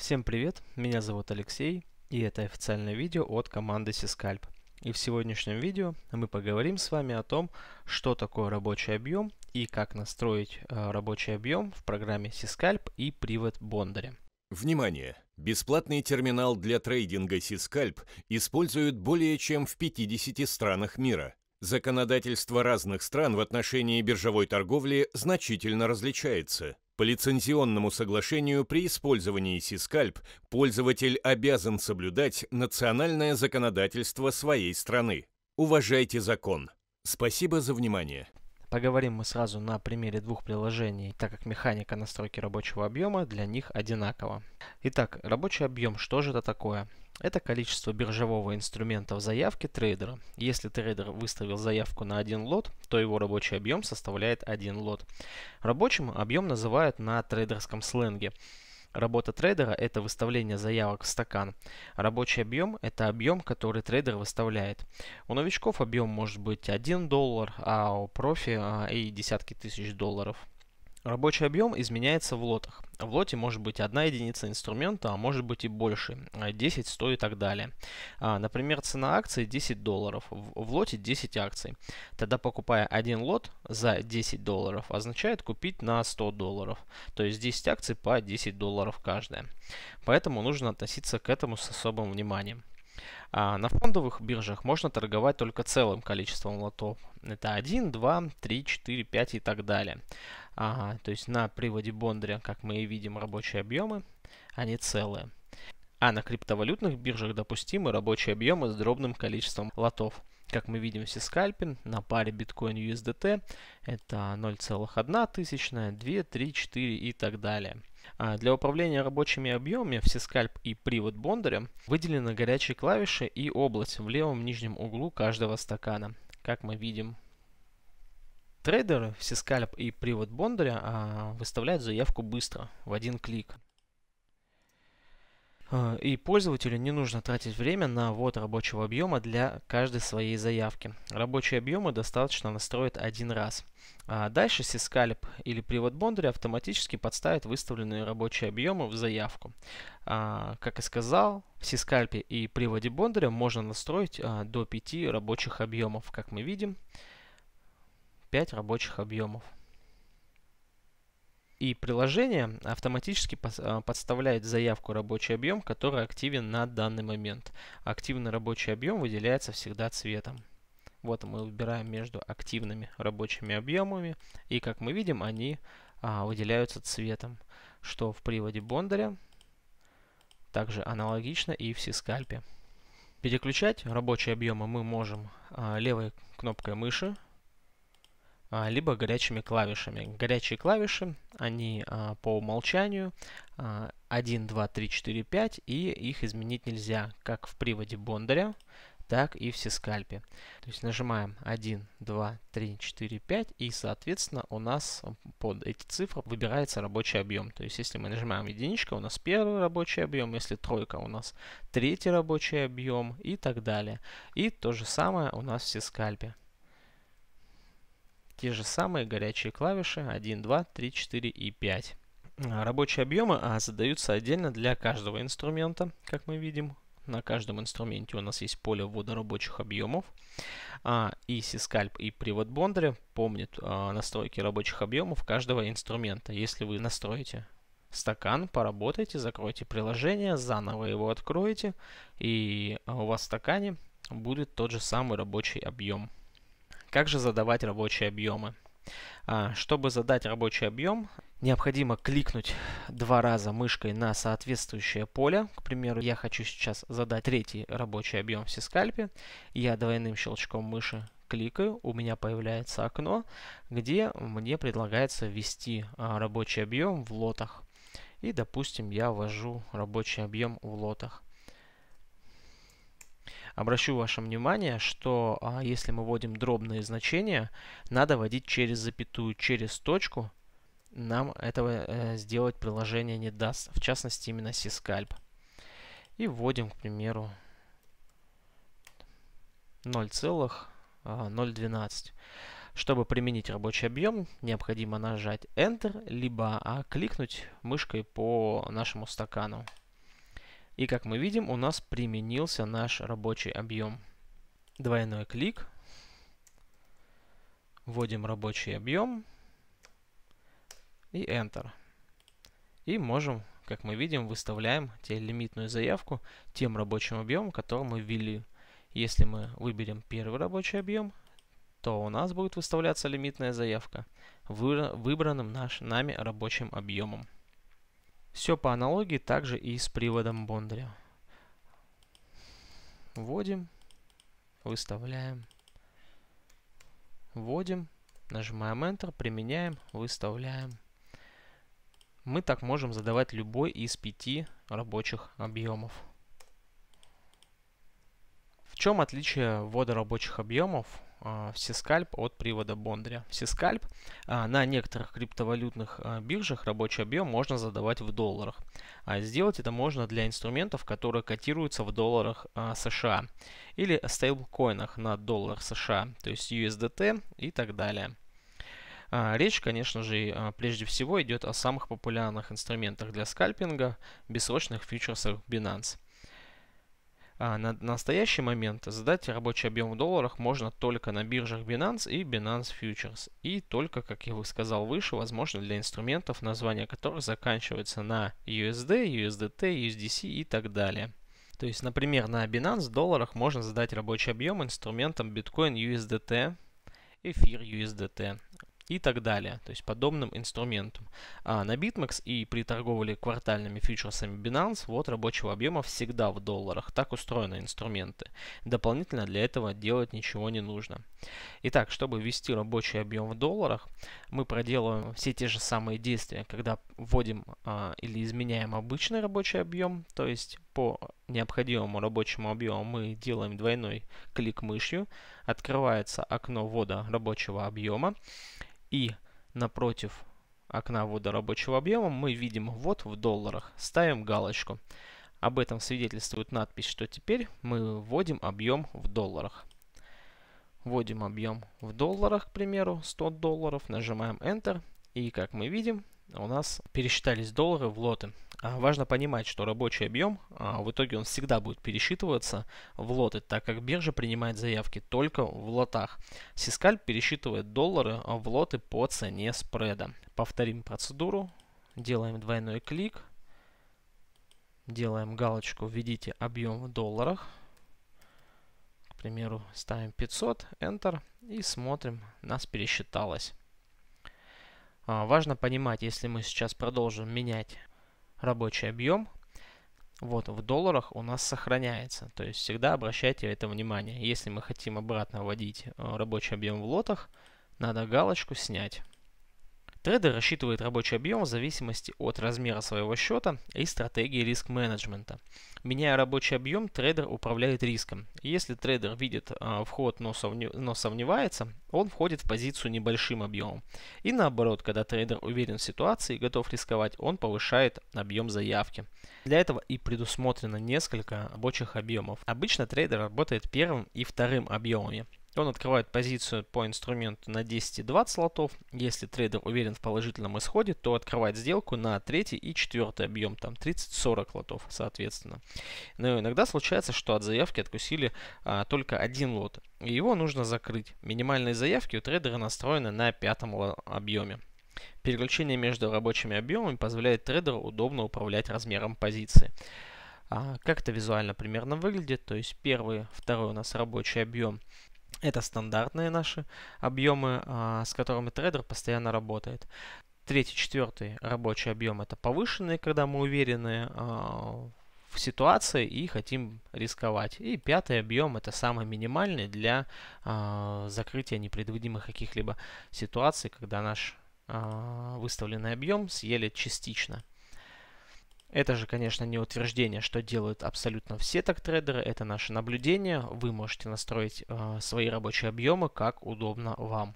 Всем привет, меня зовут Алексей, и это официальное видео от команды Сискальп. И в сегодняшнем видео мы поговорим с вами о том, что такое рабочий объем и как настроить э, рабочий объем в программе Сискальп и Привод Бондаря. Внимание! Бесплатный терминал для трейдинга Сискальп используют более чем в 50 странах мира. Законодательство разных стран в отношении биржевой торговли значительно различается. По лицензионному соглашению при использовании Сискальп пользователь обязан соблюдать национальное законодательство своей страны. Уважайте закон. Спасибо за внимание. Поговорим мы сразу на примере двух приложений, так как механика настройки рабочего объема для них одинакова. Итак, рабочий объем, что же это такое? Это количество биржевого инструмента в заявке трейдера. Если трейдер выставил заявку на один лот, то его рабочий объем составляет один лот. Рабочим объем называют на трейдерском сленге. Работа трейдера – это выставление заявок в стакан. Рабочий объем – это объем, который трейдер выставляет. У новичков объем может быть 1 доллар, а у профи а, и десятки тысяч долларов. Рабочий объем изменяется в лотах. В лоте может быть одна единица инструмента, а может быть и больше, 10, а, 100 и так далее. А, например, цена акции 10 долларов, в, в лоте 10 акций. Тогда покупая один лот за 10 долларов означает купить на 100 долларов, то есть 10 акций по 10 долларов каждая. Поэтому нужно относиться к этому с особым вниманием. А на фондовых биржах можно торговать только целым количеством лотов. Это 1, 2, 3, 4, 5 и так далее. А, то есть на приводе Бондаря, как мы и видим, рабочие объемы, они целые. А на криптовалютных биржах допустимы рабочие объемы с дробным количеством лотов. Как мы видим, все скальпин на паре биткоин USDT это 0,1 тысячная, 2, 3, 4 и так далее. А для управления рабочими объемами в Сискальп и привод Бондаря выделены горячие клавиши и область в левом нижнем углу каждого стакана, как мы видим. Трейдеры в Сискальп и привод Бондаря а, выставляют заявку быстро, в один клик. Э, и пользователю не нужно тратить время на ввод рабочего объема для каждой своей заявки. Рабочие объемы достаточно настроить один раз. А дальше Сискалип или привод Бондаря автоматически подставит выставленные рабочие объемы в заявку. А, как и сказал, в Сискальпе и приводе Бондаря можно настроить а, до 5 рабочих объемов. Как мы видим, 5 рабочих объемов. И приложение автоматически э, подставляет заявку рабочий объем, который активен на данный момент. Активный рабочий объем выделяется всегда цветом. Вот мы выбираем между активными рабочими объемами. И как мы видим, они а, выделяются цветом. Что в приводе Бондаря также аналогично и в Сискальпе. Переключать рабочие объемы мы можем а, левой кнопкой мыши а, либо горячими клавишами. Горячие клавиши, они а, по умолчанию а, 1, 2, 3, 4, 5, и их изменить нельзя, как в приводе Бондаря, так и в сискальпе. То есть нажимаем 1, 2, 3, 4, 5, и, соответственно, у нас под эти цифры выбирается рабочий объем. То есть если мы нажимаем единичка, у нас первый рабочий объем, если тройка, у нас третий рабочий объем и так далее. И то же самое у нас в сискальпе те же самые горячие клавиши 1, 2, 3, 4 и 5. А, рабочие объемы а, задаются отдельно для каждого инструмента, как мы видим. На каждом инструменте у нас есть поле ввода рабочих объемов. А, и сискальп, и привод Бондаря помнят настройки рабочих объемов каждого инструмента. Если вы настроите стакан, поработайте, закройте приложение, заново его откроете, и у вас в стакане будет тот же самый рабочий объем. Как же задавать рабочие объемы? А, чтобы задать рабочий объем, необходимо кликнуть два раза мышкой на соответствующее поле. К примеру, я хочу сейчас задать третий рабочий объем в сискальпе. Я двойным щелчком мыши кликаю, у меня появляется окно, где мне предлагается ввести а, рабочий объем в лотах. И, допустим, я ввожу рабочий объем в лотах обращу ваше внимание, что а, если мы вводим дробные значения, надо вводить через запятую, через точку. Нам этого э, сделать приложение не даст, в частности именно C-Scalp. И вводим, к примеру, 0,012. А, Чтобы применить рабочий объем, необходимо нажать Enter, либо а, кликнуть мышкой по нашему стакану. И как мы видим, у нас применился наш рабочий объем. Двойной клик. Вводим рабочий объем. И Enter. И можем, как мы видим, выставляем те лимитную заявку тем рабочим объемом, который мы ввели. Если мы выберем первый рабочий объем, то у нас будет выставляться лимитная заявка выбранным наш, нами рабочим объемом. Все по аналогии также и с приводом Бондаря. Вводим, выставляем, вводим, нажимаем Enter, применяем, выставляем. Мы так можем задавать любой из пяти рабочих объемов. В чем отличие ввода рабочих объемов а, всескальп от привода Бондаря. Всескальп а, на некоторых криптовалютных а, биржах рабочий объем можно задавать в долларах. А сделать это можно для инструментов, которые котируются в долларах США или стейблкоинах на доллар США, то есть USDT и так далее. Речь, конечно же, прежде всего идет о самых популярных инструментах для скальпинга, бессрочных фьючерсах Binance – а на настоящий момент задать рабочий объем в долларах можно только на биржах Binance и Binance Futures. И только, как я сказал выше, возможно для инструментов, название которых заканчивается на USD, USDT, USDC и так далее. То есть, например, на Binance в долларах можно задать рабочий объем инструментом Bitcoin USDT, эфир USDT, и так далее, то есть подобным инструментом А на BitMEX и при торговле квартальными фьючерсами Binance вот рабочего объема всегда в долларах, так устроены инструменты. Дополнительно для этого делать ничего не нужно. Итак, чтобы ввести рабочий объем в долларах, мы проделываем все те же самые действия, когда вводим а, или изменяем обычный рабочий объем, то есть по необходимому рабочему объему мы делаем двойной клик мышью, открывается окно ввода рабочего объема, и напротив окна ввода рабочего объема мы видим ввод в долларах. Ставим галочку. Об этом свидетельствует надпись, что теперь мы вводим объем в долларах. Вводим объем в долларах, к примеру, 100 долларов, нажимаем Enter. И как мы видим, а у нас пересчитались доллары в лоты. А важно понимать, что рабочий объем, а, в итоге он всегда будет пересчитываться в лоты, так как биржа принимает заявки только в лотах. Сискаль пересчитывает доллары в лоты по цене спреда. Повторим процедуру. Делаем двойной клик. Делаем галочку «Введите объем в долларах». К примеру, ставим 500, Enter и смотрим, нас пересчиталось. А, важно понимать, если мы сейчас продолжим менять рабочий объем, вот в долларах у нас сохраняется. То есть всегда обращайте это внимание. Если мы хотим обратно вводить э, рабочий объем в лотах, надо галочку снять. Трейдер рассчитывает рабочий объем в зависимости от размера своего счета и стратегии риск-менеджмента. Меняя рабочий объем, трейдер управляет риском. Если трейдер видит а, вход, но, совне, но сомневается, он входит в позицию небольшим объемом. И наоборот, когда трейдер уверен в ситуации и готов рисковать, он повышает объем заявки. Для этого и предусмотрено несколько рабочих объемов. Обычно трейдер работает первым и вторым объемами он открывает позицию по инструменту на 10 и 20 слотов. Если трейдер уверен в положительном исходе, то открывает сделку на третий и четвертый объем, там 30-40 лотов, соответственно. Но иногда случается, что от заявки откусили а, только один лот, и его нужно закрыть. Минимальные заявки у трейдера настроены на пятом объеме. Переключение между рабочими объемами позволяет трейдеру удобно управлять размером позиции. А, как это визуально примерно выглядит, то есть первый, второй у нас рабочий объем это стандартные наши объемы, а, с которыми трейдер постоянно работает. Третий, четвертый рабочий объем – это повышенные, когда мы уверены а, в ситуации и хотим рисковать. И пятый объем это самый минимальный для а, закрытия непредвидимых каких-либо ситуаций, когда наш выставленный объем съели частично. Это же, конечно, не утверждение, что делают абсолютно все так-трейдеры, это наше наблюдение. Вы можете настроить э, свои рабочие объемы, как удобно вам.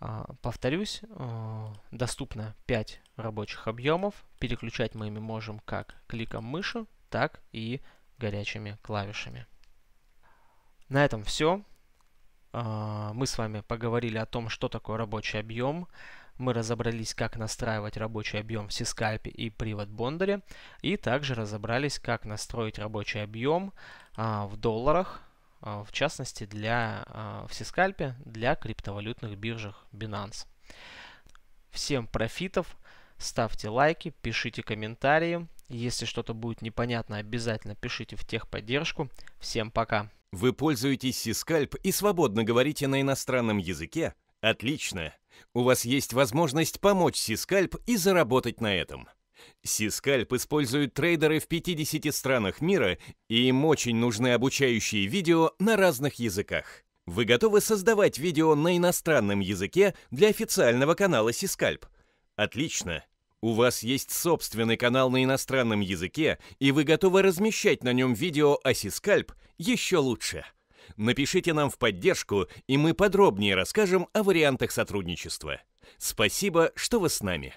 Э, повторюсь, э, доступно 5 рабочих объемов. Переключать мы ими можем как кликом мыши, так и горячими клавишами. На этом все. А, мы с вами поговорили о том, что такое рабочий объем, мы разобрались, как настраивать рабочий объем в Сискайпе и привод Бондаре, и также разобрались, как настроить рабочий объем а, в долларах, а, в частности для, а, в Сискальпе для криптовалютных биржах Binance. Всем профитов, ставьте лайки, пишите комментарии. Если что-то будет непонятно, обязательно пишите в техподдержку. Всем пока! Вы пользуетесь Сискальп и свободно говорите на иностранном языке? Отлично! У вас есть возможность помочь Сискальп и заработать на этом. Сискальп используют трейдеры в 50 странах мира, и им очень нужны обучающие видео на разных языках. Вы готовы создавать видео на иностранном языке для официального канала Сискальп? Отлично! У вас есть собственный канал на иностранном языке, и вы готовы размещать на нем видео о Сискальп еще лучше. Напишите нам в поддержку, и мы подробнее расскажем о вариантах сотрудничества. Спасибо, что вы с нами.